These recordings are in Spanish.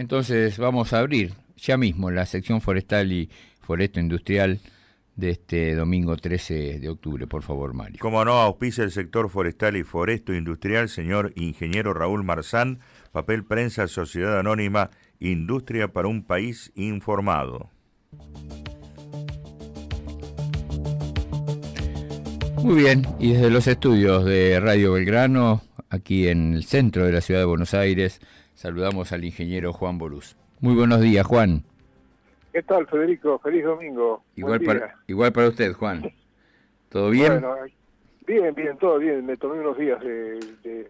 Entonces vamos a abrir ya mismo la sección forestal y foresto industrial de este domingo 13 de octubre, por favor, Mario. Como no, auspicia el sector forestal y foresto industrial, señor ingeniero Raúl Marzán, papel prensa, sociedad anónima, industria para un país informado. Muy bien, y desde los estudios de Radio Belgrano, aquí en el centro de la ciudad de Buenos Aires, Saludamos al ingeniero Juan Borús. Muy buenos días, Juan. ¿Qué tal, Federico? Feliz domingo. Igual, para, igual para usted, Juan. ¿Todo bien? Eh, bien, bien, todo bien. Me tomé unos días de,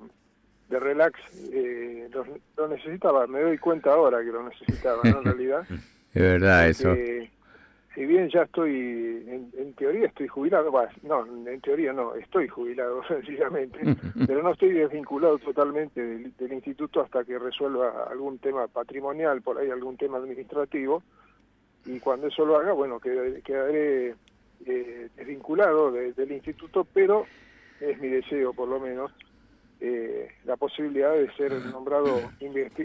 relax. Eh, lo, necesitaba, me doy cuenta ahora que lo necesitaba, ¿no? En realidad. es verdad, eso si bien ya estoy, en, teoría estoy jubilado, no, en teoría no, estoy jubilado sencillamente, pero no estoy desvinculado totalmente del, instituto hasta que resuelva algún tema patrimonial, por ahí algún tema administrativo, y cuando eso lo haga, bueno, quedaré eh, desvinculado del instituto, pero es mi deseo por lo menos, eh, la posibilidad de ser nombrado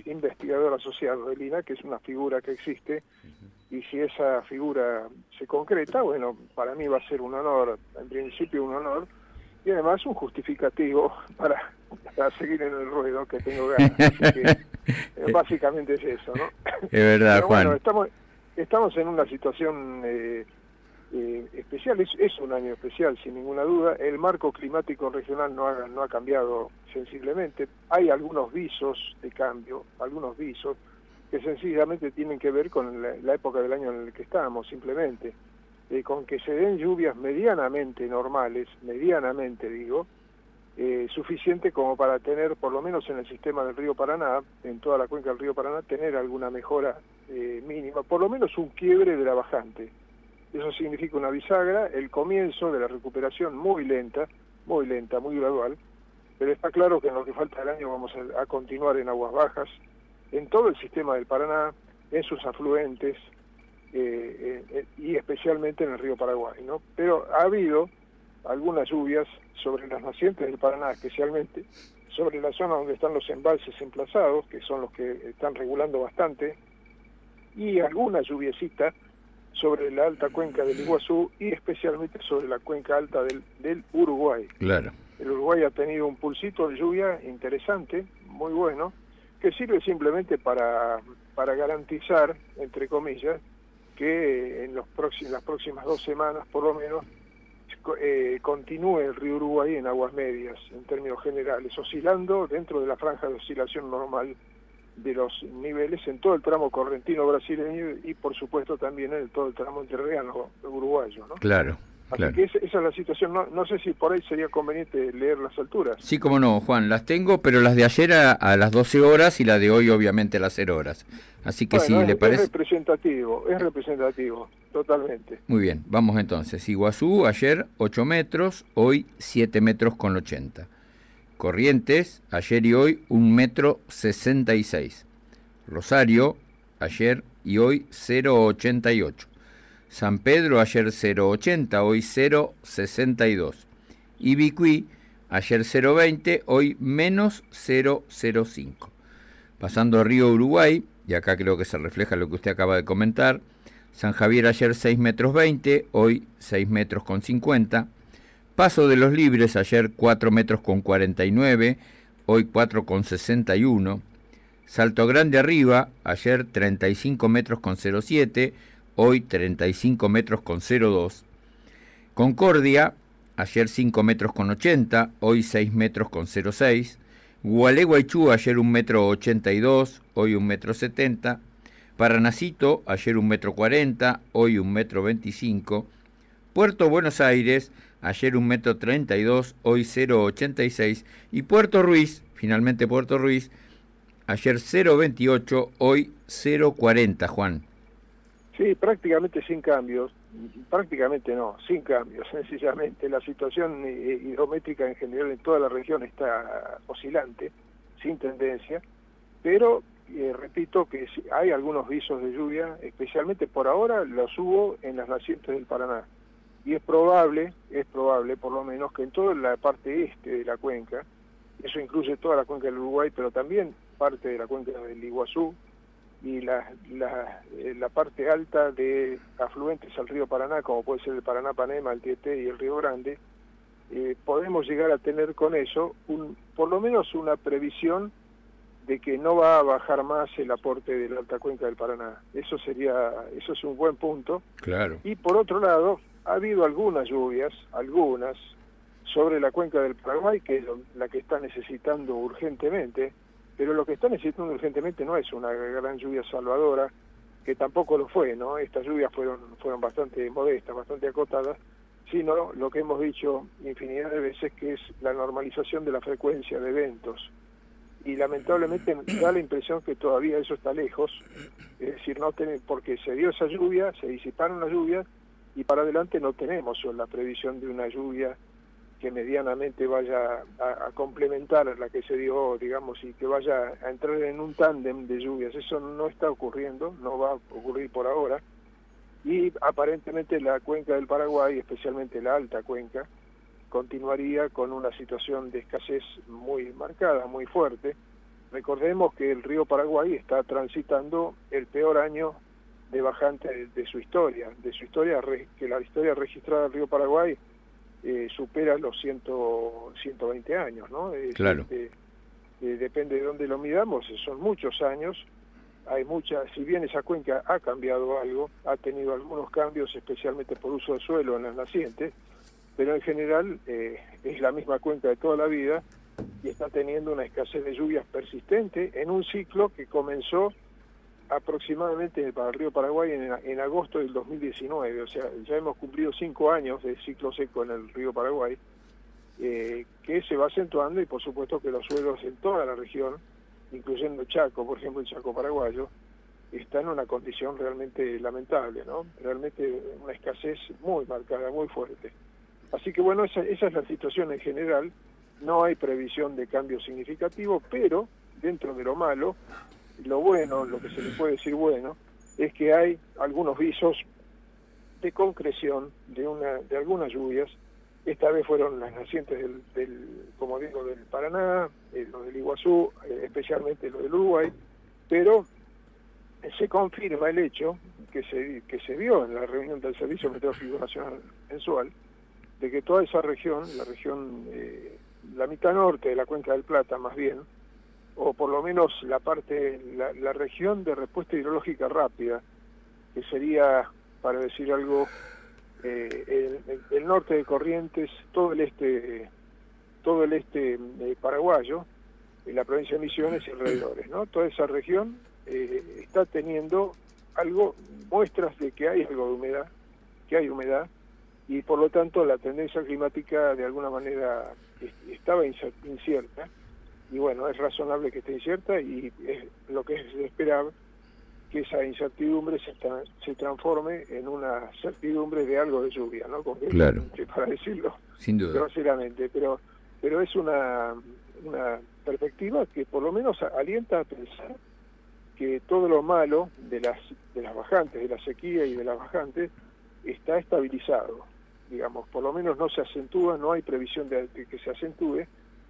investigador asociado del INA, que es una figura que existe y si esa figura se concreta, bueno, para mí va a ser un honor, en principio un honor, y además un justificativo para, seguir en el ruedo que tengo ganas. que, eh, básicamente es eso, ¿no? Es verdad, Pero bueno, Estamos, estamos en una situación eh, eh, especial, es, es, un año especial, sin ninguna duda. El marco climático regional no ha, no ha cambiado sensiblemente. Hay algunos visos de cambio, algunos visos, que sencillamente tienen que ver con la, época del año en el que estamos, simplemente. Eh, con que se den lluvias medianamente normales, medianamente digo, eh, suficiente como para tener, por lo menos en el sistema del río Paraná, en toda la cuenca del río Paraná, tener alguna mejora eh, mínima, por lo menos un quiebre de la bajante. Eso significa una bisagra, el comienzo de la recuperación muy lenta, muy lenta, muy gradual, pero está claro que en lo que falta del año vamos a continuar en aguas bajas, en todo el sistema del Paraná, en sus afluentes eh, eh, eh, y especialmente en el río Paraguay. ¿no? Pero ha habido algunas lluvias sobre las nacientes del Paraná, especialmente sobre la zona donde están los embalses emplazados, que son los que están regulando bastante, y alguna lluviecita sobre la alta cuenca del Iguazú y especialmente sobre la cuenca alta del, del Uruguay. Claro. El Uruguay ha tenido un pulsito de lluvia interesante, muy bueno, que sirve simplemente para, para garantizar, entre comillas, que en, los próximos, las próximas dos semanas, por lo menos, eh, continúe el río Uruguay en aguas medias, en términos generales, oscilando dentro de la franja de oscilación normal de los niveles en todo el tramo correntino brasileño y, por supuesto, también en todo el tramo entrerriano uruguayo. ¿no? Claro que esa, es la situación. No, sé si por ahí sería conveniente leer las alturas. Sí, como no, Juan. Las tengo, pero las de ayer a, las 12 horas y la de hoy, obviamente, a las 0 horas. Así que bueno, si le parece. Es representativo, es representativo, totalmente. Muy bien, vamos entonces. Iguazú, ayer 8 metros, hoy 7 metros con 80. Corrientes, ayer y hoy 1 metro 66. Rosario, ayer y hoy 0,88. San Pedro ayer 0,80, hoy 0,62. Y ayer 0,20, hoy menos 0,05. Pasando a Río Uruguay, y acá creo que se refleja lo que usted acaba de comentar, San Javier ayer 6,20, metros hoy 6,50. metros Paso de los Libres ayer 4,49, metros hoy 4,61. Salto Grande arriba ayer 35 metros 07, hoy 35 metros con 02. Concordia, ayer 5 metros con 80, hoy 6 metros con 06. Gualeguaychú, ayer 1 metro 82, hoy 1 metro 70. Paranacito, ayer 1 metro 40, hoy 1 metro 25. Puerto Buenos Aires, ayer 1 metro 32, hoy 0,86. Y Puerto Ruiz, finalmente Puerto Ruiz, ayer 0,28, hoy 0,40, Juan. Sí, prácticamente sin cambios, prácticamente no, sin cambios, sencillamente. La situación hidrométrica en general en toda la región está oscilante, sin tendencia, pero eh, repito que hay algunos visos de lluvia, especialmente por ahora los hubo en las nacientes del Paraná. Y es probable, es probable por lo menos que en toda la parte este de la cuenca, eso incluye toda la cuenca del Uruguay, pero también parte de la cuenca del Iguazú, y la, eh, la, parte alta de afluentes al río Paraná, como puede ser el Paraná Panema, el Tieté y el Río Grande, eh, podemos llegar a tener con eso un, por lo menos una previsión de que no va a bajar más el aporte de la alta cuenca del Paraná. Eso sería, eso es un buen punto. Claro. Y por otro lado, ha habido algunas lluvias, algunas, sobre la cuenca del Paraguay, que es la que está necesitando urgentemente pero lo que está necesitando urgentemente no es una gran lluvia salvadora, que tampoco lo fue, ¿no? Estas lluvias fueron, fueron bastante modestas, bastante acotadas, sino lo que hemos dicho infinidad de veces, que es la normalización de la frecuencia de eventos. Y lamentablemente da la impresión que todavía eso está lejos, es decir, no porque se dio esa lluvia, se disiparon las lluvias, y para adelante no tenemos la previsión de una lluvia que medianamente vaya a, complementar la que se dio, digamos, y que vaya a entrar en un tándem de lluvias. Eso no está ocurriendo, no va a ocurrir por ahora. Y aparentemente la cuenca del Paraguay, especialmente la alta cuenca, continuaría con una situación de escasez muy marcada, muy fuerte. Recordemos que el río Paraguay está transitando el peor año de bajante de su historia, de su historia, que la historia registrada del río Paraguay eh, supera los ciento 120 años, ¿no? claro. Eh, depende de dónde lo midamos, son muchos años, hay muchas, si bien esa cuenca ha cambiado algo, ha tenido algunos cambios, especialmente por uso del suelo en las nacientes, pero en general eh, es la misma cuenca de toda la vida y está teniendo una escasez de lluvias persistente en un ciclo que comenzó aproximadamente para el río Paraguay en, agosto del 2019, o sea, ya hemos cumplido cinco años de ciclo seco en el río Paraguay, eh, que se va acentuando y por supuesto que los suelos en toda la región, incluyendo Chaco, por ejemplo el Chaco paraguayo, está en una condición realmente lamentable, ¿no? Realmente una escasez muy marcada, muy fuerte. Así que bueno, esa, esa es la situación en general, no hay previsión de cambio significativo, pero dentro de lo malo, lo bueno, lo que se le puede decir bueno, es que hay algunos visos de concreción de, una, de algunas lluvias. Esta vez fueron las nacientes del, como digo, del Paraná, eh, lo del Iguazú, eh, especialmente lo del Uruguay, pero se confirma el hecho que se, que se vio en la reunión del Servicio Meteorológico Nacional mensual, de que toda esa región, la región, eh, la mitad norte de la Cuenca del Plata más bien, o por lo menos la parte, la, región de respuesta hidrológica rápida, que sería, para decir algo, eh, el, norte de Corrientes, todo el este, todo el este eh, paraguayo, en la provincia de Misiones y alrededores, ¿no? Toda esa región eh, está teniendo algo, muestras de que hay algo de humedad, que hay humedad, y por lo tanto la tendencia climática de alguna manera estaba incierta y bueno, es razonable que esté incierta y es lo que es esperar que esa incertidumbre se, transforme en una certidumbre de algo de lluvia, ¿no? claro. Para decirlo Sin duda. groseramente, pero, pero es una, una perspectiva que por lo menos alienta a pensar que todo lo malo de las, de las bajantes, de la sequía y de las bajantes, está estabilizado. Digamos, por lo menos no se acentúa, no hay previsión de que se acentúe,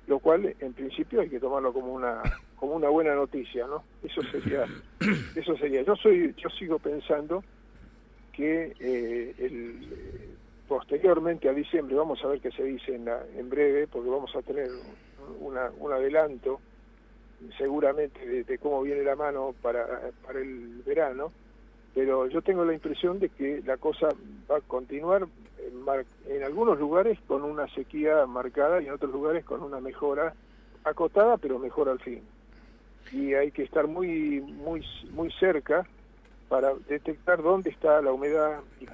lo cual en principio hay que tomarlo como una como una buena noticia, ¿no? Eso sería eso sería. Yo soy yo sigo pensando que eh, posteriormente a diciembre vamos a ver qué se dice en, breve porque vamos a tener una, un adelanto seguramente de, de, cómo viene la mano para, para el verano, pero yo tengo la impresión de que la cosa va a continuar en algunos lugares con una sequía marcada y en otros lugares con una mejora acotada, pero mejor al fin. Y hay que estar muy, muy, muy cerca para detectar dónde está la humedad y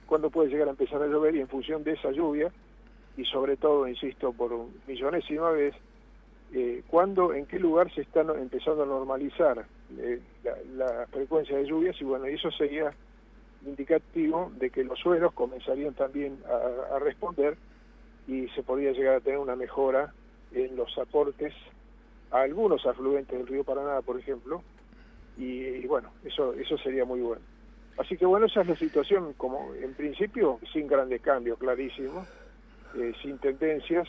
cuándo, puede llegar a empezar a llover y en función de esa lluvia, y sobre todo, insisto, por millonésima vez, eh, cuándo, en qué lugar se está empezando a normalizar eh, la, la, frecuencia de lluvias y bueno, y eso sería indicativo de que los suelos comenzarían también a, responder y se podría llegar a tener una mejora en los aportes a algunos afluentes del río Paraná, por ejemplo, y, bueno, eso, eso sería muy bueno. Así que bueno, esa es la situación, como en principio, sin grandes cambios, clarísimo, eh, sin tendencias,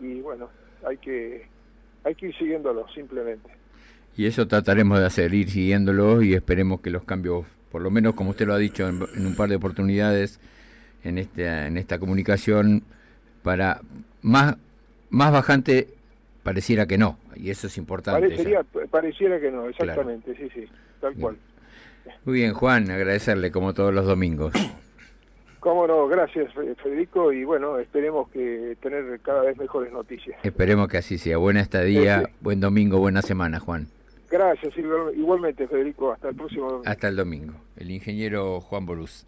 y bueno, hay que, hay que ir siguiéndolo simplemente. Y eso trataremos de hacer, ir siguiéndolo y esperemos que los cambios por lo menos como usted lo ha dicho en, un par de oportunidades en esta, en esta comunicación, para más, más bajante pareciera que no, y eso es importante. pareciera que no, exactamente, sí, sí, tal cual. Muy bien, Juan, agradecerle como todos los domingos. Cómo no, gracias Federico y bueno, esperemos que tener cada vez mejores noticias. Esperemos que así sea. Buena estadía, buen domingo, buena semana, Juan. Gracias, igualmente Federico, hasta el próximo domingo. Hasta el domingo, el ingeniero Juan Borús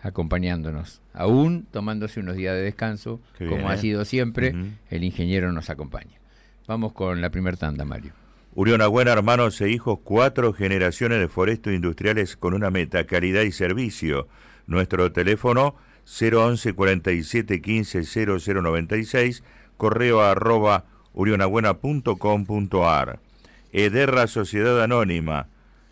acompañándonos, aún tomándose unos días de descanso, como ha ¿eh? sido siempre, el ingeniero nos acompaña. Vamos con la primera tanda, Mario. Urión Buena, hermanos e hijos, cuatro generaciones de forestos industriales con una meta, calidad y servicio. Nuestro teléfono 011 47 15 0096, correo arroba urionagüena.com.ar. Ederra Sociedad Anónima,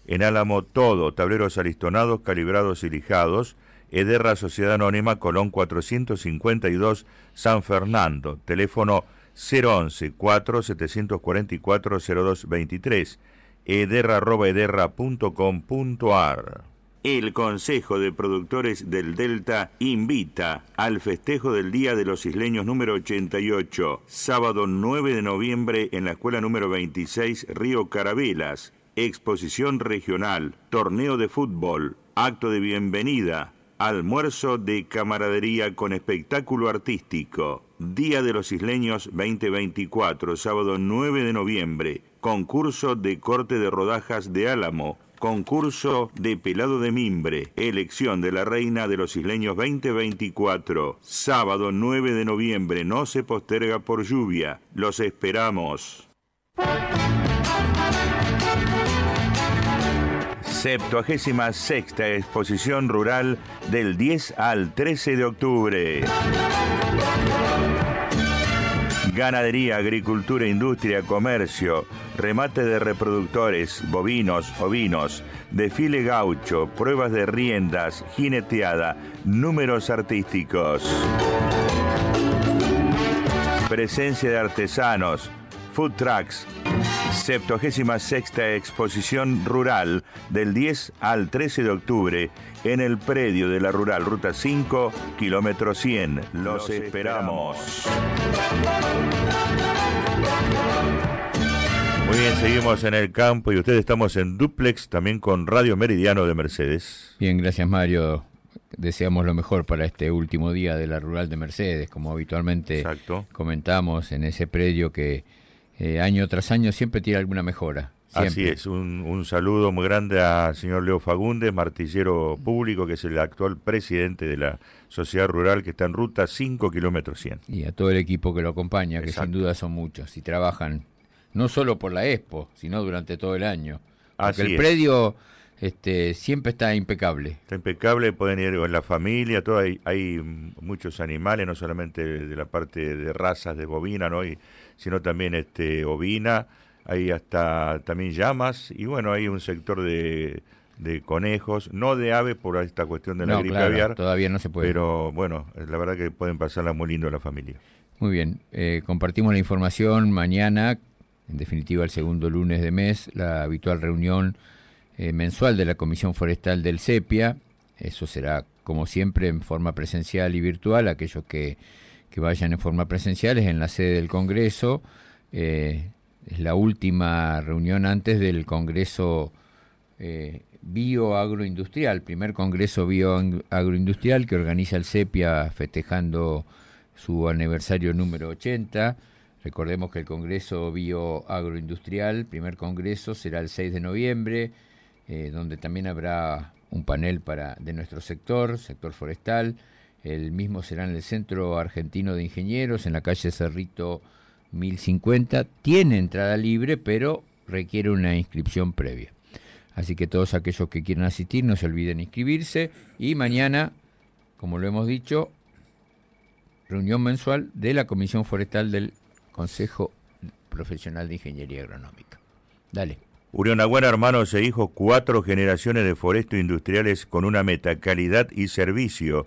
en Álamo Todo, tableros alistonados, calibrados y lijados, Ederra Sociedad Anónima, Colón 452, San Fernando, teléfono 011-4744-0223, ederra.ederra.com.ar. El Consejo de Productores del Delta invita al festejo del Día de los Isleños número 88, sábado 9 de noviembre en la escuela número 26 Río Carabelas, exposición regional, torneo de fútbol, acto de bienvenida, almuerzo de camaradería con espectáculo artístico. Día de los Isleños 2024, sábado 9 de noviembre, concurso de corte de rodajas de Álamo, Concurso de Pelado de Mimbre. Elección de la Reina de los Isleños 2024. Sábado 9 de noviembre. No se posterga por lluvia. Los esperamos. Septuagésima sexta exposición rural del 10 al 13 de octubre ganadería, agricultura, industria, comercio, remate de reproductores, bovinos, ovinos, desfile gaucho, pruebas de riendas, jineteada, números artísticos. Presencia de artesanos, Food Tracks, 76 Exposición Rural del 10 al 13 de octubre en el predio de la Rural Ruta 5, kilómetro 100. Los, esperamos. Muy bien, seguimos en el campo y ustedes estamos en Duplex también con Radio Meridiano de Mercedes. Bien, gracias Mario deseamos lo mejor para este último día de la rural de Mercedes, como habitualmente comentamos en ese predio que eh, año tras año siempre tiene alguna mejora. Así es, un, saludo muy grande al señor Leo Fagundes, martillero público, que es el actual presidente de la sociedad rural que está en ruta 5 kilómetros 100. Y a todo el equipo que lo acompaña, que sin duda son muchos y trabajan no solo por la Expo, sino durante todo el año. Porque el predio este, siempre está impecable. Está impecable, pueden ir con la familia, todo hay, hay muchos animales, no solamente de la parte de razas de bovina, ¿no? Y, sino también este, ovina, hay hasta también llamas y bueno, hay un sector de, de conejos, no de aves por esta cuestión de la gripe Todavía no se puede. Pero bueno, la verdad que pueden pasarla muy lindo a la familia. Muy bien, eh, compartimos la información mañana, en definitiva el segundo lunes de mes, la habitual reunión eh, mensual de la Comisión Forestal del CEPIA. Eso será, como siempre, en forma presencial y virtual. Aquellos que que vayan en forma presencial es en la sede del Congreso. Eh, es la última reunión antes del Congreso eh, Bioagroindustrial, primer Congreso Bioagroindustrial que organiza el CEPIA festejando su aniversario número 80. Recordemos que el Congreso Bioagroindustrial, primer Congreso, será el 6 de noviembre, eh, donde también habrá un panel para, de nuestro sector, sector forestal, el mismo será en el Centro Argentino de Ingenieros, en la calle Cerrito 1050. Tiene entrada libre, pero requiere una inscripción previa. Así que todos aquellos que quieran asistir, no se olviden inscribirse. Y mañana, como lo hemos dicho, reunión mensual de la Comisión Forestal del Consejo Profesional de Ingeniería Agronómica. Dale. buena, hermanos e hijos, cuatro generaciones de forestos industriales con una meta, calidad y servicio.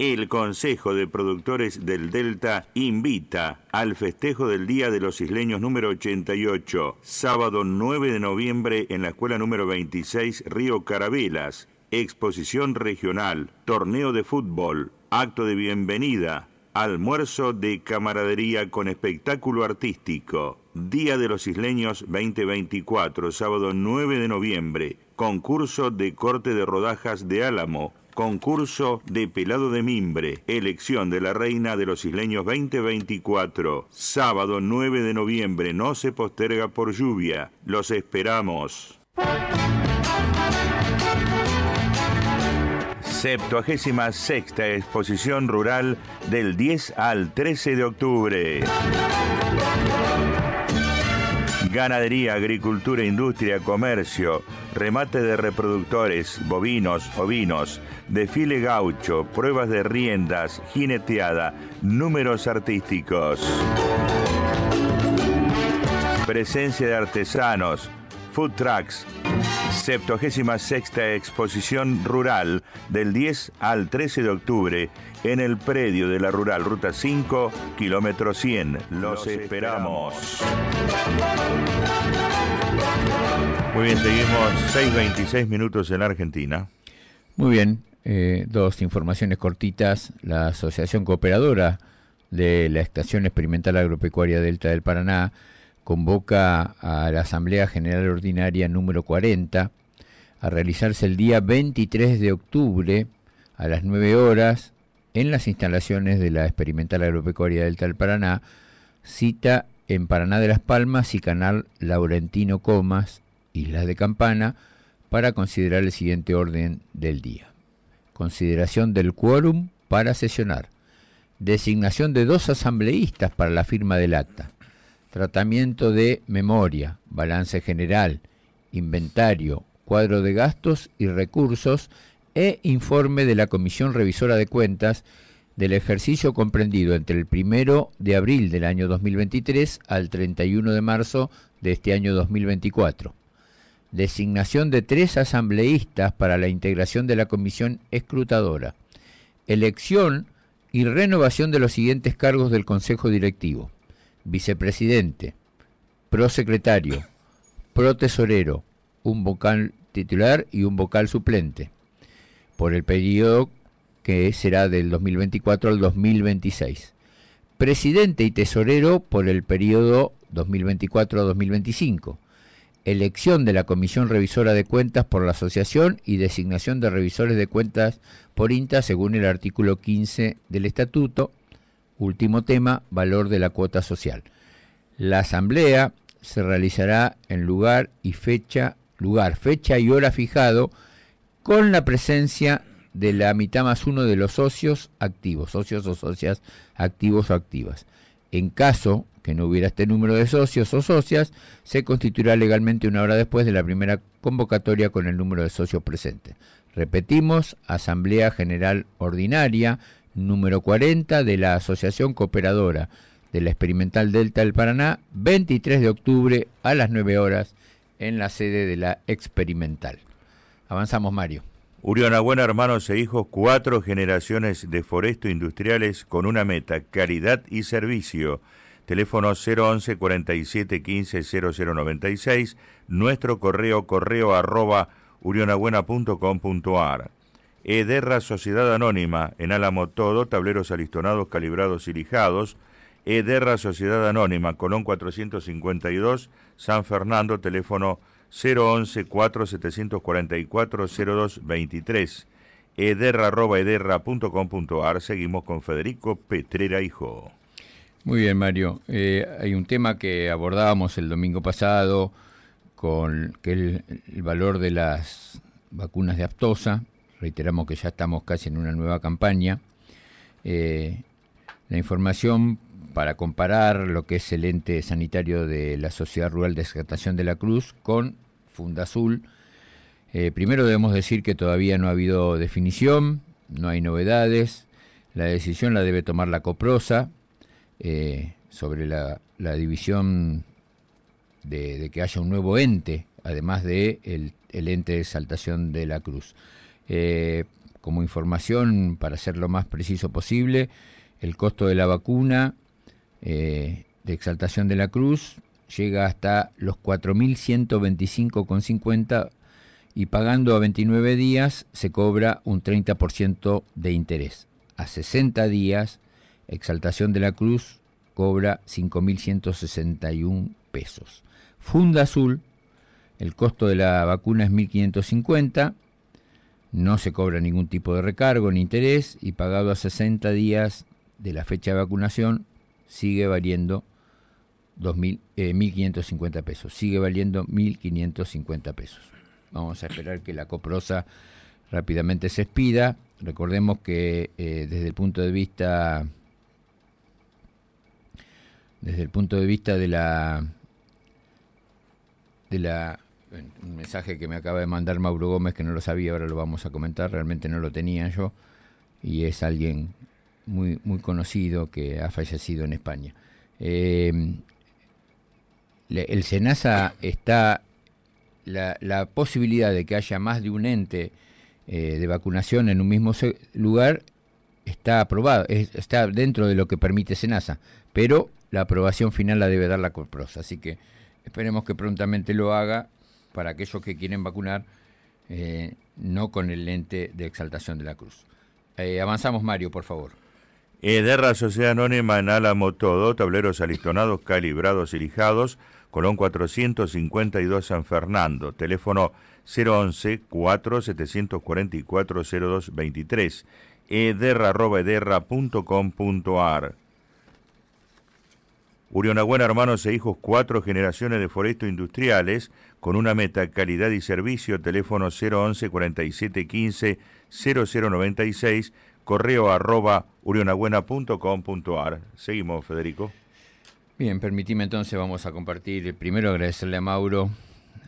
el Consejo de Productores del Delta invita al festejo del Día de los Isleños número 88, sábado 9 de noviembre en la escuela número 26 Río Carabelas, exposición regional, torneo de fútbol, acto de bienvenida, almuerzo de camaradería con espectáculo artístico. Día de los Isleños 2024, sábado 9 de noviembre, concurso de corte de rodajas de álamo, concurso de pelado de mimbre, elección de la reina de los isleños 2024, sábado 9 de noviembre, no se posterga por lluvia, los esperamos. Septuagésima sexta exposición rural del 10 al 13 de octubre. Ganadería, agricultura, industria, comercio, remate de reproductores, bovinos, ovinos, desfile gaucho, pruebas de riendas, jineteada, números artísticos. Presencia de artesanos, food trucks, 76 Exposición Rural del 10 al 13 de octubre en el predio de la Rural Ruta 5, kilómetro 100. Los, esperamos. Muy bien, seguimos 6.26 minutos en la Argentina. Muy bien, eh, dos informaciones cortitas. La Asociación Cooperadora de la Estación Experimental Agropecuaria Delta del Paraná convoca a la Asamblea General Ordinaria número 40 a realizarse el día 23 de octubre a las 9 horas en las instalaciones de la Experimental Agropecuaria del Paraná, cita en Paraná de las Palmas y Canal Laurentino Comas, Islas de Campana, para considerar el siguiente orden del día. Consideración del quórum para sesionar. Designación de dos asambleístas para la firma del acta. Tratamiento de memoria, balance general, inventario, cuadro de gastos y recursos e informe de la Comisión Revisora de Cuentas del ejercicio comprendido entre el 1 de abril del año 2023 al 31 de marzo de este año 2024. Designación de tres asambleístas para la integración de la comisión escrutadora. Elección y renovación de los siguientes cargos del Consejo Directivo. Vicepresidente, prosecretario, protesorero, un vocal titular y un vocal suplente por el periodo que será del 2024 al 2026. Presidente y tesorero por el periodo 2024 a 2025. Elección de la Comisión Revisora de Cuentas por la Asociación y designación de revisores de cuentas por INTA según el artículo 15 del Estatuto. Último tema, valor de la cuota social. La Asamblea se realizará en lugar y fecha lugar, fecha y hora fijado, con la presencia de la mitad más uno de los socios activos, socios o socias activos o activas. En caso que no hubiera este número de socios o socias, se constituirá legalmente una hora después de la primera convocatoria con el número de socios presentes. Repetimos, Asamblea General Ordinaria número 40 de la Asociación Cooperadora de la Experimental Delta del Paraná, 23 de octubre a las 9 horas en la sede de la Experimental. Avanzamos, Mario. Buena, hermanos e hijos, cuatro generaciones de foresto industriales con una meta, calidad y servicio. Teléfono 011 47 15 0096, nuestro correo correo arroba urionabuena.com.ar. Ederra Sociedad Anónima, en Álamo Todo, tableros alistonados, calibrados y lijados, Ederra Sociedad Anónima, Colón 452, San Fernando, teléfono 011-4744-0223, ederra.ederra.com.ar. Seguimos con Federico Petrera Hijo. Muy bien, Mario. Eh, hay un tema que abordábamos el domingo pasado, con que el, el valor de las vacunas de aptosa. Reiteramos que ya estamos casi en una nueva campaña. Eh, la información para comparar lo que es el ente sanitario de la Sociedad Rural de Saltación de la Cruz con Fundazul. Eh, primero debemos decir que todavía no ha habido definición, no hay novedades. La decisión la debe tomar la coprosa eh, sobre la, división de, que haya un nuevo ente, además de el, ente de exaltación de la cruz. Eh, como información, para ser lo más preciso posible, el costo de la vacuna eh, de exaltación de la cruz llega hasta los 4.125,50 y pagando a 29 días se cobra un 30% de interés. A 60 días, exaltación de la cruz cobra 5.161 pesos. Funda Azul, el costo de la vacuna es 1.550, no se cobra ningún tipo de recargo ni interés y pagado a 60 días de la fecha de vacunación sigue valiendo 2000, 1.550 eh, pesos, sigue valiendo 1.550 pesos. Vamos a esperar que la coprosa rápidamente se expida. Recordemos que eh, desde el punto de vista desde el punto de vista de la de la un mensaje que me acaba de mandar Mauro Gómez que no lo sabía, ahora lo vamos a comentar, realmente no lo tenía yo y es alguien muy, muy conocido que ha fallecido en España. Eh, el SENASA está la, posibilidad de que haya más de un ente eh, de vacunación en un mismo lugar está aprobado, está dentro de lo que permite SENASA, pero la aprobación final la debe dar la Corprosa, así que esperemos que prontamente lo haga para aquellos que quieren vacunar, eh, no con el ente de exaltación de la cruz. avanzamos, Mario, por favor. Ederra Sociedad Anónima en Álamo Todo, tableros alistonados, calibrados y lijados, Colón 452 San Fernando, teléfono 011-4744-0223, ederra.com.ar. Urionagüena, Hermanos e Hijos, cuatro generaciones de forestos industriales, con una meta, calidad y servicio, teléfono 011 4715 0096 correo arroba urionabuena.com.ar. Seguimos, Federico. Bien, permitime entonces, vamos a compartir. Primero agradecerle a Mauro,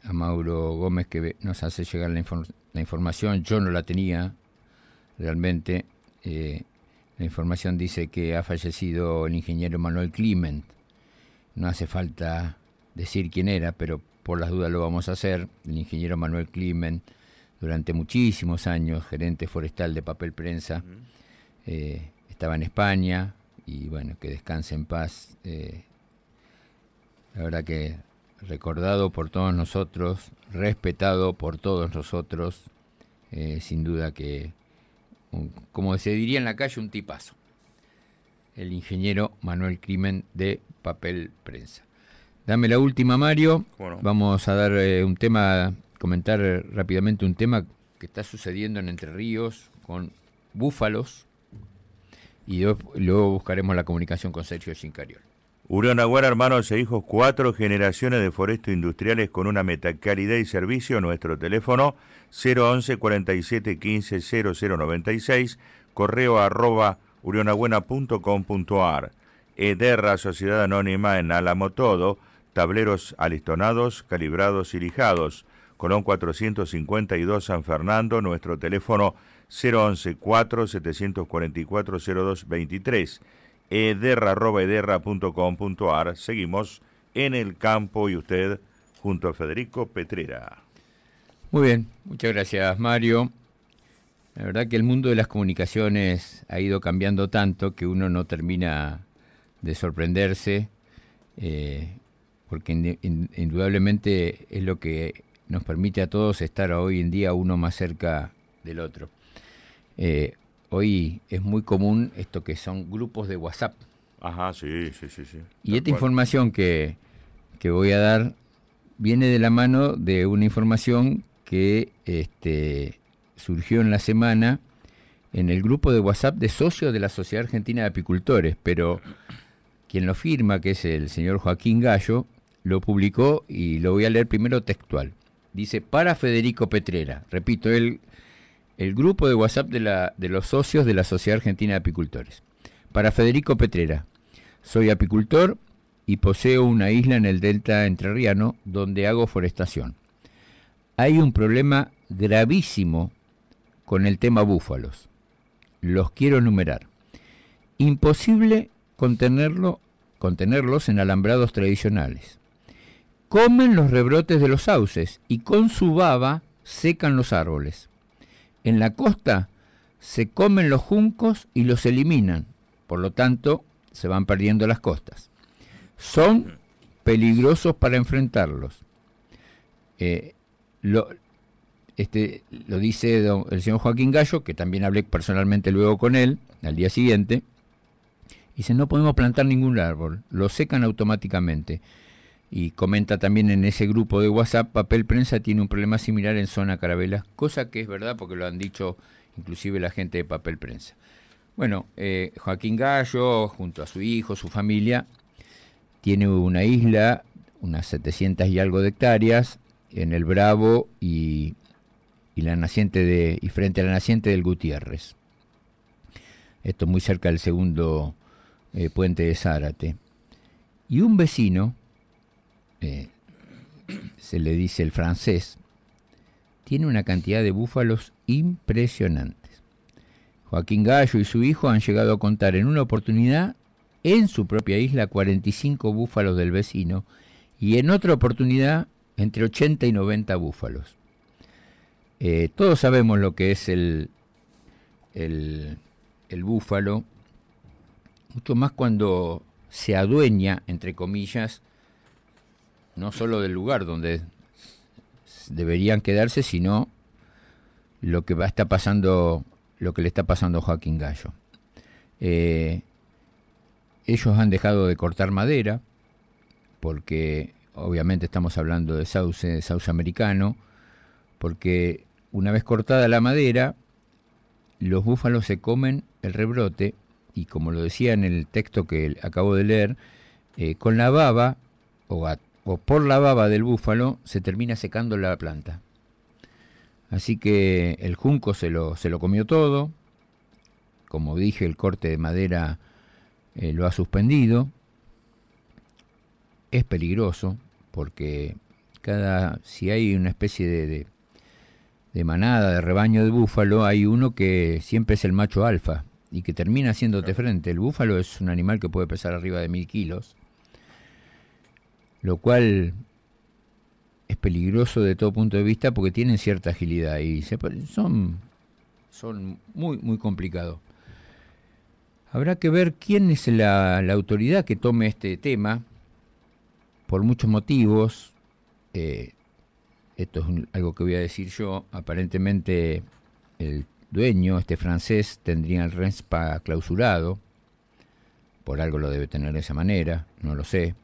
a Mauro Gómez que nos hace llegar la, información. Yo no la tenía realmente. Eh, la información dice que ha fallecido el ingeniero Manuel Clement. No hace falta decir quién era, pero por las dudas lo vamos a hacer. El ingeniero Manuel Clement, durante muchísimos años, gerente forestal de papel prensa. Eh, estaba en España y bueno, que descanse en paz. Eh, la verdad que recordado por todos nosotros, respetado por todos nosotros, eh, sin duda que, como se diría en la calle, un tipazo. El ingeniero Manuel Crimen de Papel Prensa. Dame la última, Mario. Vamos a dar un tema, comentar rápidamente un tema que está sucediendo en Entre Ríos con búfalos y luego buscaremos la comunicación con Sergio Sincariol. Uranaguara, hermanos e hijos, cuatro generaciones de forestos industriales con una calidad y servicio. Nuestro teléfono 011 47 15 0096, correo arroba urionabuena.com.ar. Ederra, Sociedad Anónima en Álamo Todo, tableros alistonados, calibrados y lijados. Colón 452 San Fernando, nuestro teléfono 011-4-744-0223, ederra.ederra.com.ar. Seguimos en el campo y usted junto a Federico Petrera. Muy bien, muchas gracias Mario. La verdad que el mundo de las comunicaciones ha ido cambiando tanto que uno no termina de sorprenderse, eh, porque indudablemente es lo que nos permite a todos estar hoy en día uno más cerca del otro. Eh, hoy es muy común esto que son grupos de WhatsApp. Ajá, sí, sí, sí. sí. Y esta información que, que voy a dar viene de la mano de una información que este, surgió en la semana en el grupo de WhatsApp de socios de la Sociedad Argentina de Apicultores, pero quien lo firma, que es el señor Joaquín Gallo, lo publicó y lo voy a leer primero textual. Dice, para Federico Petrera, repito, él el grupo de WhatsApp de, la, de los socios de la Sociedad Argentina de Apicultores. Para Federico Petrera, soy apicultor y poseo una isla en el delta entrerriano donde hago forestación. Hay un problema gravísimo con el tema búfalos. Los quiero enumerar. Imposible contenerlos en alambrados tradicionales. Comen los rebrotes de los sauces y con su baba secan los árboles en la costa se comen los juncos y los eliminan, por lo tanto se van perdiendo las costas. Son peligrosos para enfrentarlos. Eh, lo, este, lo dice el señor Joaquín Gallo, que también hablé personalmente luego con él al día siguiente. Dice, no podemos plantar ningún árbol, lo secan automáticamente. Y comenta también en ese grupo de WhatsApp, Papel Prensa tiene un problema similar en zona Carabela, cosa que es verdad porque lo han dicho inclusive la gente de Papel Prensa. Bueno, eh, Joaquín Gallo, junto a su hijo, su familia, tiene una isla, unas 700 y algo de hectáreas, en el Bravo y, y, la naciente de, y frente a la naciente del Gutiérrez. Esto muy cerca del segundo eh, puente de Zárate. Y un vecino eh, se le dice el francés, tiene una cantidad de búfalos impresionantes. Joaquín Gallo y su hijo han llegado a contar en una oportunidad en su propia isla 45 búfalos del vecino y en otra oportunidad entre 80 y 90 búfalos. Eh, todos sabemos lo que es el, el búfalo, mucho más cuando se adueña, entre comillas, no solo del lugar donde deberían quedarse, sino lo que pasando, lo que le está pasando a Joaquín Gallo. Eh, ellos han dejado de cortar madera, porque obviamente estamos hablando de sauce, sauce americano, porque una vez cortada la madera, los búfalos se comen el rebrote, y como lo decía en el texto que acabo de leer, eh, con la baba o, o por la baba del búfalo se termina secando la planta. Así que el junco se lo, se lo comió todo, como dije el corte de madera eh, lo ha suspendido, es peligroso porque cada, si hay una especie de, de, de manada, de rebaño de búfalo, hay uno que siempre es el macho alfa y que termina haciéndote frente. El búfalo es un animal que puede pesar arriba de mil kilos lo cual es peligroso de todo punto de vista porque tienen cierta agilidad y son, son muy, muy complicados. Habrá que ver quién es la, autoridad que tome este tema. Por muchos motivos, eh, esto es algo que voy a decir yo, aparentemente el dueño, este francés, tendría el RESPA clausurado. Por algo lo debe tener de esa manera, no lo sé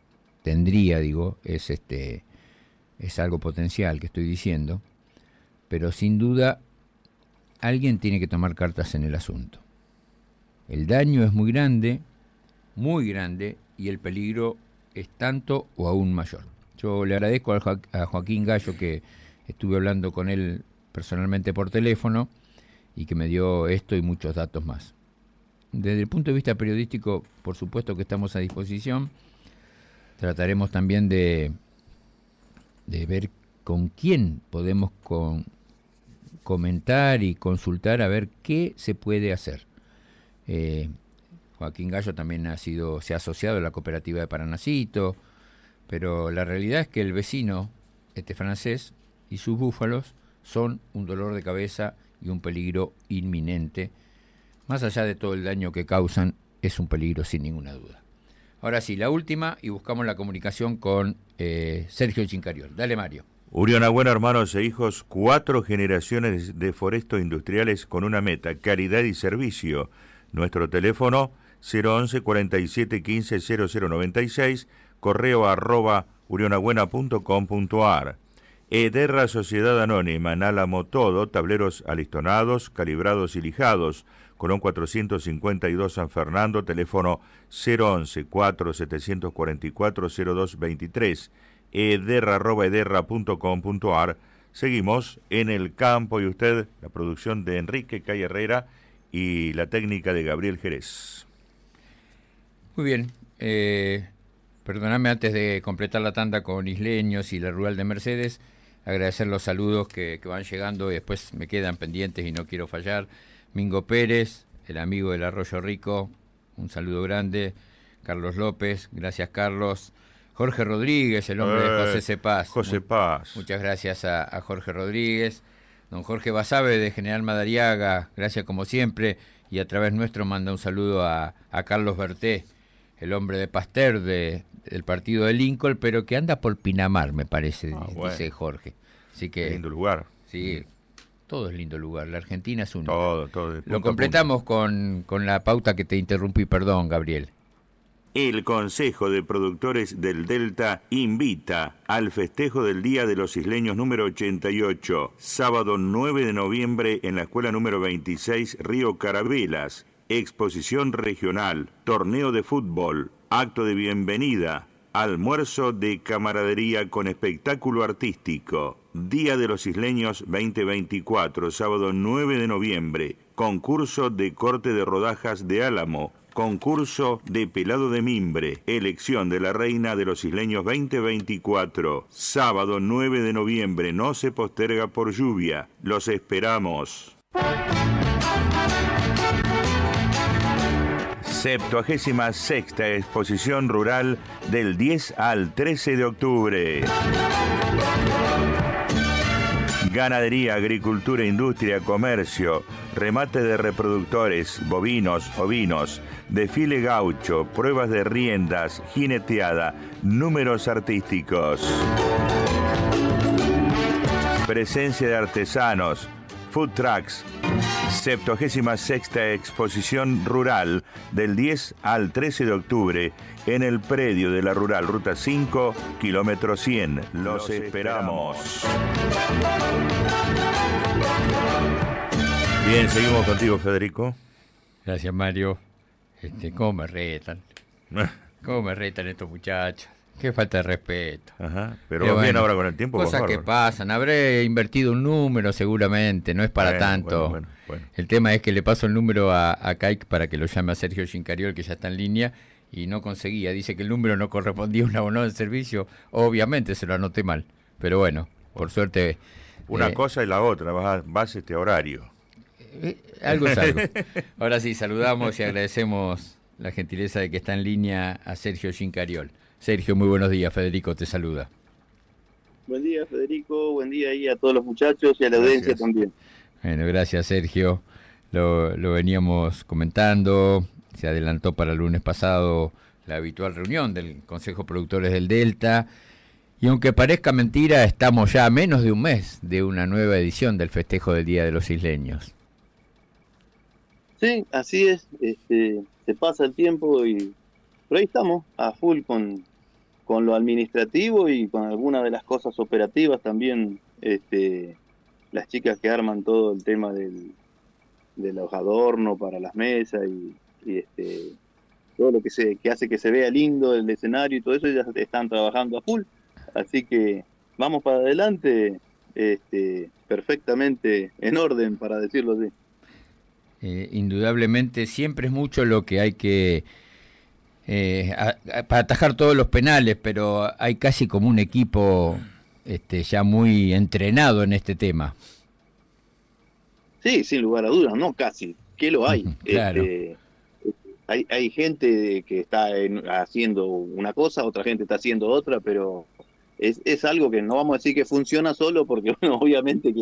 tendría, digo, es este es algo potencial que estoy diciendo, pero sin duda alguien tiene que tomar cartas en el asunto. El daño es muy grande, muy grande, y el peligro es tanto o aún mayor. Yo le agradezco a Joaquín Gallo que estuve hablando con él personalmente por teléfono y que me dio esto y muchos datos más. Desde el punto de vista periodístico, por supuesto que estamos a disposición Trataremos también de, de ver con quién podemos con, comentar y consultar a ver qué se puede hacer. Eh, Joaquín Gallo también ha sido, se ha asociado a la cooperativa de Paranacito, pero la realidad es que el vecino, este francés, y sus búfalos son un dolor de cabeza y un peligro inminente. Más allá de todo el daño que causan, es un peligro sin ninguna duda. Ahora sí, la última y buscamos la comunicación con eh, Sergio Chincariol. Dale, Mario. Uriona Bueno, hermanos e hijos, cuatro generaciones de forestos industriales con una meta, caridad y servicio. Nuestro teléfono 011 47 15 0096, correo arroba urionabuena.com.ar. Ederra Sociedad Anónima, en Todo, tableros alistonados, calibrados y lijados Colón 452 San Fernando, teléfono 011-4744-0223, ar Seguimos en el campo y usted, la producción de Enrique Calle Herrera y la técnica de Gabriel Jerez. Muy bien. Eh, antes de completar la tanda con Isleños y la Rural de Mercedes, agradecer los saludos que, que van llegando y después me quedan pendientes y no quiero fallar. Mingo Pérez, el amigo del Arroyo Rico, un saludo grande. Carlos López, gracias Carlos. Jorge Rodríguez, el hombre de eh, José Paz. José Paz. Muchas gracias a, Jorge Rodríguez. Don Jorge Basabe de General Madariaga, gracias como siempre. Y a través nuestro manda un saludo a, Carlos Berté, el hombre de Pasteur del partido de Lincoln, pero que anda por Pinamar, me parece, ah, dice Jorge. Así que, lindo lugar. Sí, mm. Todo es lindo lugar, la Argentina es un... Todo, Lo completamos con, con la pauta que te interrumpí, perdón, Gabriel. El Consejo de Productores del Delta invita al festejo del Día de los Isleños número 88, sábado 9 de noviembre en la Escuela número 26 Río Carabelas. Exposición regional, torneo de fútbol, acto de bienvenida, almuerzo de camaradería con espectáculo artístico. Día de los Isleños 2024, sábado 9 de noviembre, concurso de corte de rodajas de álamo, concurso de pelado de mimbre, elección de la reina de los Isleños 2024, sábado 9 de noviembre, no se posterga por lluvia, los esperamos. Septuagésima sexta Exposición Rural del 10 al 13 de octubre ganadería, agricultura, industria, comercio, remate de reproductores, bovinos, ovinos, desfile gaucho, pruebas de riendas, jineteada, números artísticos. Presencia de artesanos, Food Tracks, 76 Exposición Rural del 10 al 13 de octubre en el predio de la Rural Ruta 5, kilómetro 100. Los, esperamos. Bien, seguimos contigo, Federico. Gracias, Mario. Este, ¿Cómo me retan? ¿Cómo me retan estos muchachos? Qué falta de respeto. pero, bien ahora con el tiempo. Cosas que pasan. Habré invertido un número seguramente, no es para tanto. el tema es que le paso el número a, a para que lo llame a Sergio Gincariol, que ya está en línea, y no conseguía. Dice que el número no correspondía a un abonado de servicio. Obviamente se lo anoté mal, pero bueno, por suerte. Una eh, cosa y la otra, vas, vas este horario. Eh, algo es algo. Ahora sí, saludamos y agradecemos la gentileza de que está en línea a Sergio Gincariol. Sergio, muy buenos días. Federico te saluda. Buen día, Federico. Buen día a todos los muchachos y a la audiencia también. Bueno, gracias, Sergio. Lo, lo, veníamos comentando. Se adelantó para el lunes pasado la habitual reunión del Consejo Productores del Delta. Y aunque parezca mentira, estamos ya a menos de un mes de una nueva edición del festejo del Día de los Isleños. Sí, así es. Este, se pasa el tiempo y pero ahí estamos, a full con, lo administrativo y con algunas de las cosas operativas también. Este, las chicas que arman todo el tema del, de los adornos para las mesas y, este, todo lo que, se, que hace que se vea lindo el escenario y todo eso, ellas están trabajando a full. Así que vamos para adelante este, perfectamente en orden, para decirlo así. Eh, indudablemente siempre es mucho lo que hay que eh, para atajar todos los penales, pero hay casi como un equipo este, ya muy entrenado en este tema. Sí, sin lugar a dudas, no casi, que lo hay. Este, hay, hay, gente que está haciendo una cosa, otra gente está haciendo otra, pero es, es, algo que no vamos a decir que funciona solo, porque obviamente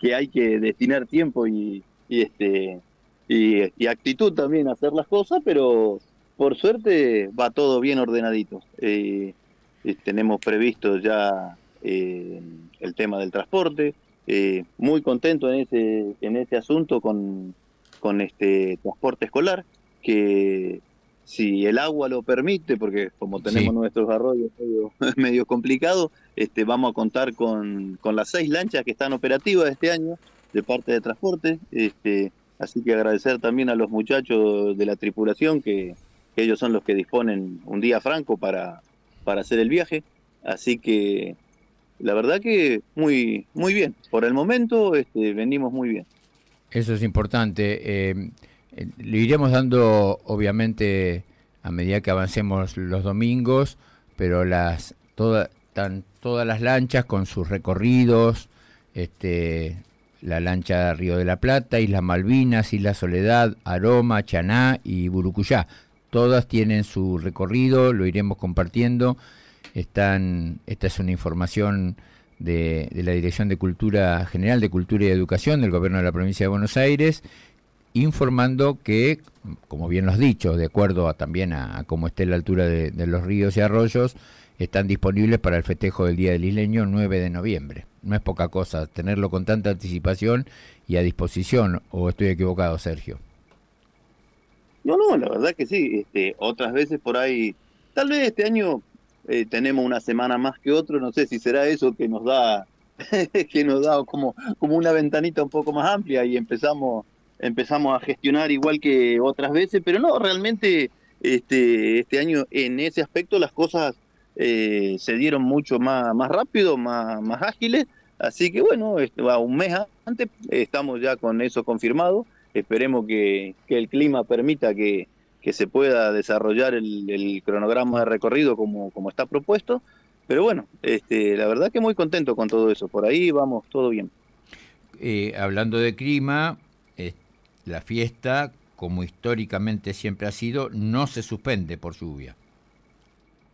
que, hay que destinar tiempo y, este y, y, actitud también a hacer las cosas, pero por suerte va todo bien ordenadito. Eh, eh, tenemos previsto ya eh, el tema del transporte. muy contento en ese en este asunto con, con, este transporte escolar, que si el agua lo permite, porque como tenemos nuestros arroyos medio, medio complicados, este, vamos a contar con, con, las seis lanchas que están operativas este año de parte de transporte. Este, así que agradecer también a los muchachos de la tripulación que, que ellos son los que disponen un día franco para, para hacer el viaje. Así que la verdad que muy, muy bien. Por el momento este, venimos muy bien. Eso es importante. Eh, eh, le iremos dando, obviamente, a medida que avancemos los domingos, pero las toda, todas las lanchas con sus recorridos, este, la lancha Río de la Plata, Islas Malvinas, Isla Soledad, Aroma, Chaná y Burucuyá todas tienen su recorrido, lo iremos compartiendo. Están, esta es una información de, la Dirección de Cultura General de Cultura y Educación del Gobierno de la Provincia de Buenos Aires, informando que, como bien los dicho, de acuerdo también a, cómo esté la altura de, de, los ríos y arroyos, están disponibles para el festejo del Día del Isleño 9 de noviembre. No es poca cosa tenerlo con tanta anticipación y a disposición, o estoy equivocado, Sergio. No, no, la verdad que sí. Este, otras veces por ahí, tal vez este año eh, tenemos una semana más que otro, no sé si será eso que nos da que nos da como, como una ventanita un poco más amplia y empezamos empezamos a gestionar igual que otras veces, pero no, realmente este, este año en ese aspecto las cosas eh, se dieron mucho más, más rápido, más, más ágiles, así que bueno, este, a un mes antes estamos ya con eso confirmado, Esperemos que, el clima permita que, se pueda desarrollar el, cronograma de recorrido como, está propuesto. Pero bueno, este, la verdad que muy contento con todo eso. Por ahí vamos, todo bien. Eh, hablando de clima, la fiesta, como históricamente siempre ha sido, no se suspende por lluvia.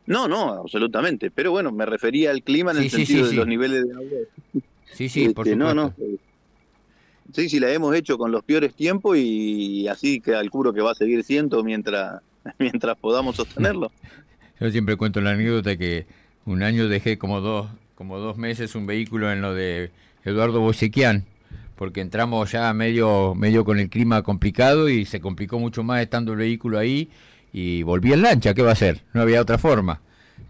No, no, absolutamente. Pero bueno, me refería al clima en el sentido de los niveles de agua. Sí, sí, por supuesto. No, no. Eh, Sí, sí, la hemos hecho con los peores tiempos y así que al curo que va a seguir siendo mientras, mientras podamos sostenerlo. Yo siempre cuento la anécdota que un año dejé como dos, como dos meses un vehículo en lo de Eduardo Bosequián, porque entramos ya medio, medio con el clima complicado y se complicó mucho más estando el vehículo ahí y volví en lancha, ¿qué va a ser? No había otra forma.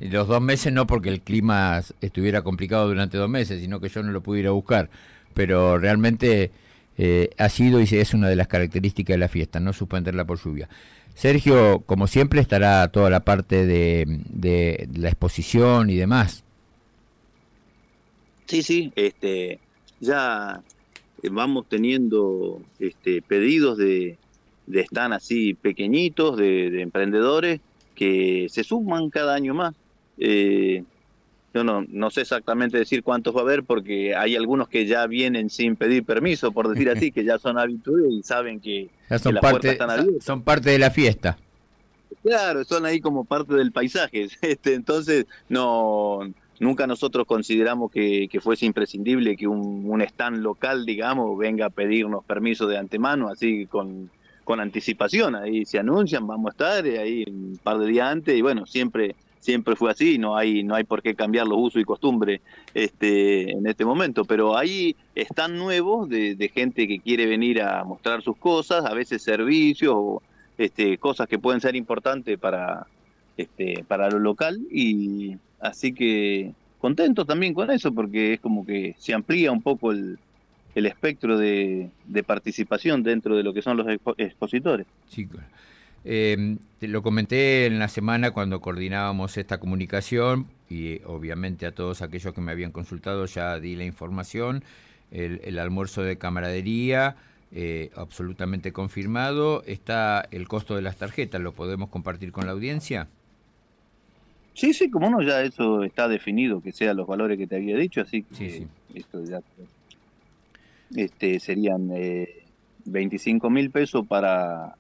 Y los dos meses no porque el clima estuviera complicado durante dos meses, sino que yo no lo pude ir a buscar. Pero realmente eh, ha sido y es una de las características de la fiesta, no suspenderla por lluvia. Sergio, como siempre, estará toda la parte de, la exposición y demás. Sí, sí, este, ya eh, vamos teniendo este, pedidos de, están así pequeñitos, de, emprendedores, que se suman cada año más. Eh, yo no, no sé exactamente decir cuántos va a haber porque hay algunos que ya vienen sin pedir permiso, por decir así, que ya son habituales y saben que, son parte, Son parte de la fiesta. Claro, son ahí como parte del paisaje. Este, entonces, no, nunca nosotros consideramos que, fuese imprescindible que un, stand local, digamos, venga a pedirnos permiso de antemano, así con, con anticipación. Ahí se anuncian, vamos a estar, ahí un par de días antes, y bueno, siempre siempre fue así, no hay, no hay por qué cambiar los usos y costumbres este, en este momento, pero ahí están nuevos de, gente que quiere venir a mostrar sus cosas, a veces servicios o este, cosas que pueden ser importantes para, este, para lo local y así que contento también con eso porque es como que se amplía un poco el, el espectro de, participación dentro de lo que son los expositores. Chicos. Em, lo comenté en la semana cuando coordinábamos esta comunicación y obviamente a todos aquellos que me habían consultado ya di la información. El, almuerzo de camaradería, eh, absolutamente confirmado. Está el costo de las tarjetas, ¿lo podemos compartir con la audiencia? Sí, sí, como no, ya eso está definido, que sean los valores que te había dicho, así que este, serían eh, 25 mil pesos para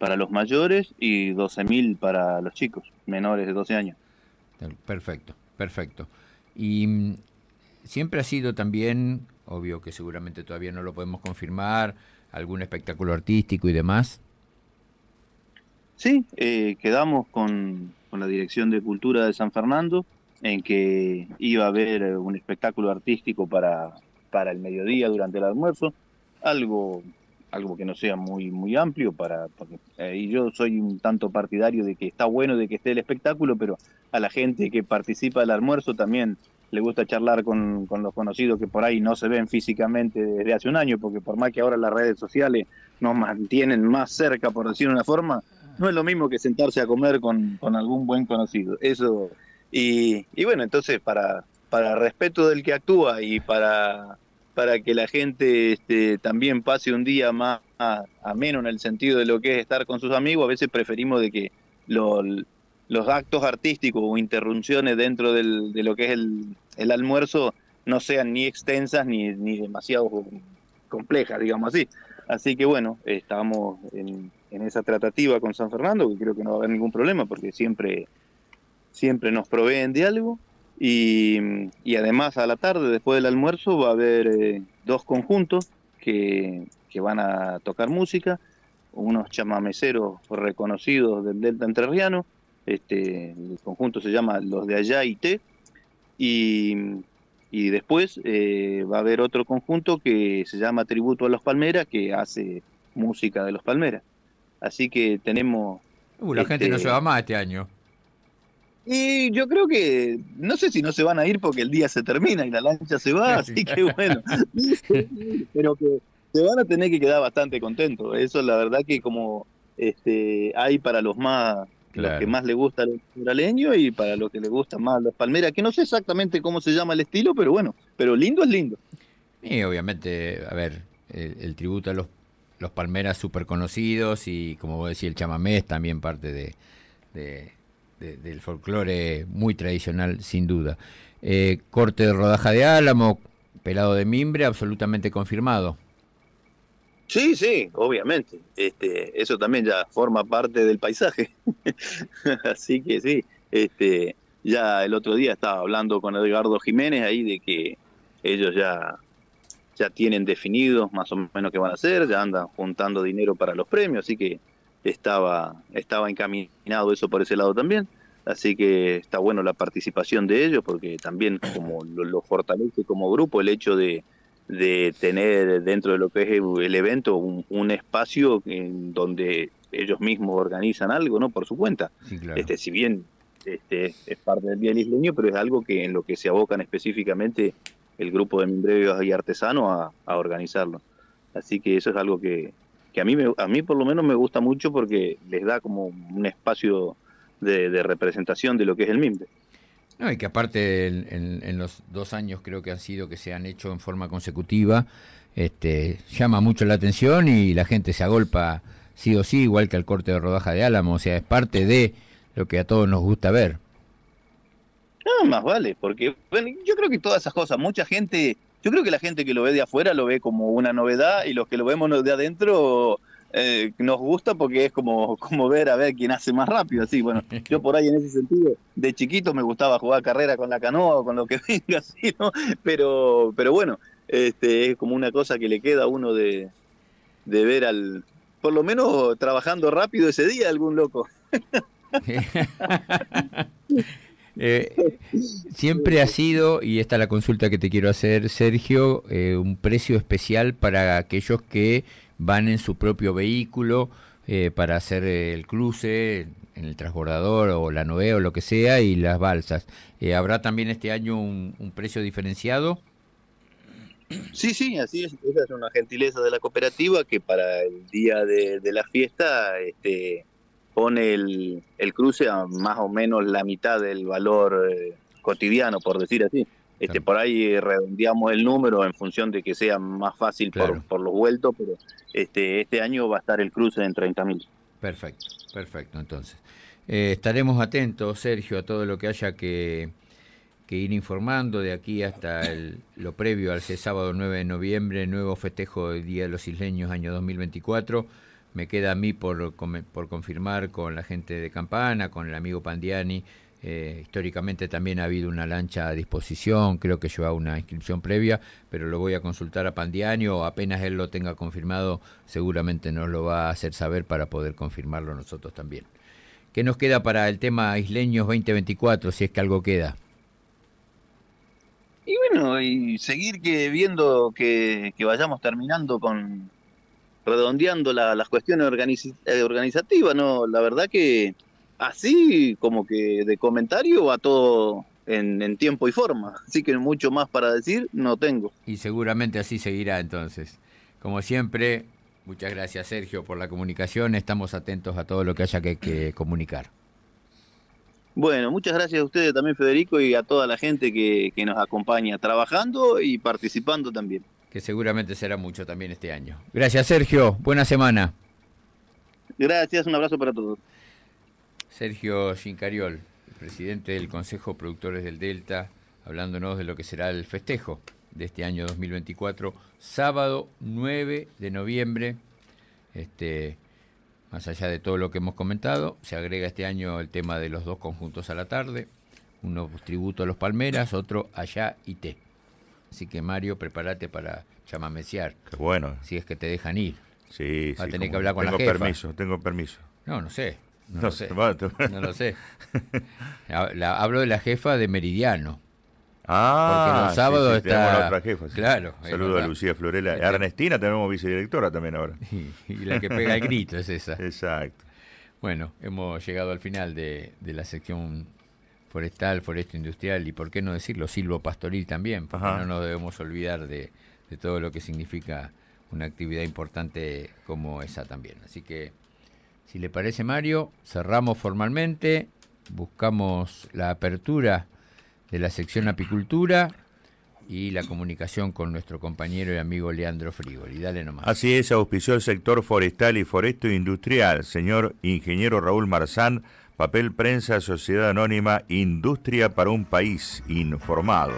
para los mayores y 12.000 para los chicos menores de 12 años. Perfecto, perfecto. Y mm, siempre ha sido también, obvio que seguramente todavía no lo podemos confirmar, algún espectáculo artístico y demás. Sí, eh, quedamos con, la Dirección de Cultura de San Fernando en que iba a haber un espectáculo artístico para, para el mediodía durante el almuerzo, algo algo que no sea muy muy amplio para eh, y yo soy un tanto partidario de que está bueno de que esté el espectáculo pero a la gente que participa del almuerzo también le gusta charlar con, los conocidos que por ahí no se ven físicamente desde hace un año porque por más que ahora las redes sociales nos mantienen más cerca por decir una forma no es lo mismo que sentarse a comer con, algún buen conocido eso y, bueno entonces para para respeto del que actúa y para para que la gente este, también pase un día más ameno en el sentido de lo que es estar con sus amigos, a veces preferimos de que los actos artísticos o interrupciones dentro de lo que es el, almuerzo no sean ni extensas ni, demasiado complejas, digamos así. Así que bueno, estamos en, esa tratativa con San Fernando, que creo que no va a haber ningún problema porque siempre, siempre nos proveen de algo y, además a la tarde, después del almuerzo, va a haber eh, dos conjuntos que, van a tocar música, unos chamameceros reconocidos del Delta Entrerriano, este, el conjunto se llama Los de Allá y T. y, después eh, va a haber otro conjunto que se llama Tributo a los Palmeras, que hace música de los Palmeras. Así que tenemos... Uh, la gente no este, se va más este año. Y yo creo que, no sé si no se van a ir porque el día se termina y la lancha se va, así que bueno, pero que se van a tener que quedar bastante contentos. Eso la verdad que como este, hay para los más los que más le gusta el muraleño y para los que le gustan más las palmeras, que no sé exactamente cómo se llama el estilo, pero bueno, pero lindo es lindo. Y obviamente, a ver, el, tributo a los, los palmeras súper conocidos y como vos decís, el chamamé también parte de del folclore muy tradicional, sin duda. Eh, corte de rodaja de álamo, pelado de mimbre, absolutamente confirmado. Sí, sí, obviamente. Este, eso también ya forma parte del paisaje. Así que sí, este, ya el otro día estaba hablando con Edgardo Jiménez ahí de que ellos ya, ya tienen definidos más o menos qué van a hacer, ya andan juntando dinero para los premios, así que estaba, estaba encaminado eso por ese lado también. Así que está bueno la participación de ellos porque también como lo, fortalece como grupo el hecho de, tener dentro de lo que es el evento un, espacio en donde ellos mismos organizan algo, ¿no? Por su cuenta. Este, si bien este, es parte del bien Isleño, pero es algo que en lo que se abocan específicamente el grupo de mimbrevios y artesanos a organizarlo. Así que eso es algo que, que a mí, a mí por lo menos me gusta mucho porque les da como un espacio de, representación de lo que es el MIMBE. No, y que aparte en, los dos años creo que han sido que se han hecho en forma consecutiva, este, llama mucho la atención y la gente se agolpa sí o sí, igual que al corte de rodaja de Álamo, o sea, es parte de lo que a todos nos gusta ver. No, más vale, porque yo creo que todas esas cosas, mucha gente yo creo que la gente que lo ve de afuera lo ve como una novedad y los que lo vemos de adentro eh, nos gusta porque es como, como ver a ver quién hace más rápido. Así, bueno, yo por ahí en ese sentido, de chiquito me gustaba jugar carrera con la canoa o con lo que venga, así, ¿no? Pero, pero bueno, este, es como una cosa que le queda a uno de, de ver al, por lo menos trabajando rápido ese día algún loco. Eh, siempre ha sido, y esta es la consulta que te quiero hacer, Sergio, eh, un precio especial para aquellos que van en su propio vehículo eh, para hacer el cruce en el transbordador o la nave o lo que sea y las balsas. ¿Habrá también este año un, precio diferenciado? Sí, sí, así es. Esa es una gentileza de la cooperativa que para el día de, de la fiesta este, pone el, cruce a más o menos la mitad del valor eh, cotidiano, por decir así. Este, Por ahí redondeamos el número en función de que sea más fácil por, los vueltos, pero este, este año va a estar el cruce en 30.000. Perfecto, perfecto. Entonces, eh, estaremos atentos, Sergio, a todo lo que haya que, que ir informando de aquí hasta el, lo previo al sábado 9 de noviembre, nuevo festejo del Día de los Isleños, año 2024 me queda a mí por, confirmar con la gente de Campana, con el amigo Pandiani. Eh, históricamente también ha habido una lancha a disposición, creo que lleva una inscripción previa, pero lo voy a consultar a Pandiani o apenas él lo tenga confirmado, seguramente nos lo va a hacer saber para poder confirmarlo nosotros también. ¿Qué nos queda para el tema Isleños 2024, si es que algo queda? Y bueno, y seguir que viendo que vayamos terminando con, redondeando las cuestiones eh, organizativas, ¿no? La verdad que así, como que de comentario, va todo en, tiempo y forma. Así que mucho más para decir no tengo. Y seguramente así seguirá entonces. Como siempre, muchas gracias Sergio por la comunicación. Estamos atentos a todo lo que haya que, comunicar. Bueno, muchas gracias a ustedes también, Federico, y a toda la gente que, que nos acompaña trabajando y participando también que seguramente será mucho también este año. Gracias, Sergio. Buena semana. Gracias, un abrazo para todos. Sergio Gincariol, presidente del Consejo Productores del Delta, hablándonos de lo que será el festejo de este año 2024, sábado 9 de noviembre. Este, más allá de todo lo que hemos comentado, se agrega este año el tema de los dos conjuntos a la tarde, uno tributo a los Palmeras, otro allá y té. Así que Mario, prepárate para chamameciar. Qué bueno. Si es que te dejan ir. Sí, Va a tener que hablar con la jefa. permiso, tengo permiso. No, no sé. No, sé. no lo sé. hablo de la jefa de Meridiano. Ah, porque los ah, sábados sí, sí, está... otra jefa. Claro. Saludo a Lucía Florela. Este- Ernestina tenemos vicedirectora también ahora. y la que pega el grito es esa. Exacto. Bueno, hemos llegado al final de la sección forestal, foresto industrial y, por qué no decirlo, silvopastoril también, porque no nos debemos olvidar de, de todo lo que significa una actividad importante como esa también. Así que, si le parece Mario, cerramos formalmente, buscamos la apertura de la sección apicultura y la comunicación con nuestro compañero y amigo Leandro Y Dale nomás. Así es, auspició el sector forestal y foresto industrial, señor ingeniero Raúl Marzán, Papel Prensa Sociedad Anónima, Industria para un País Informado.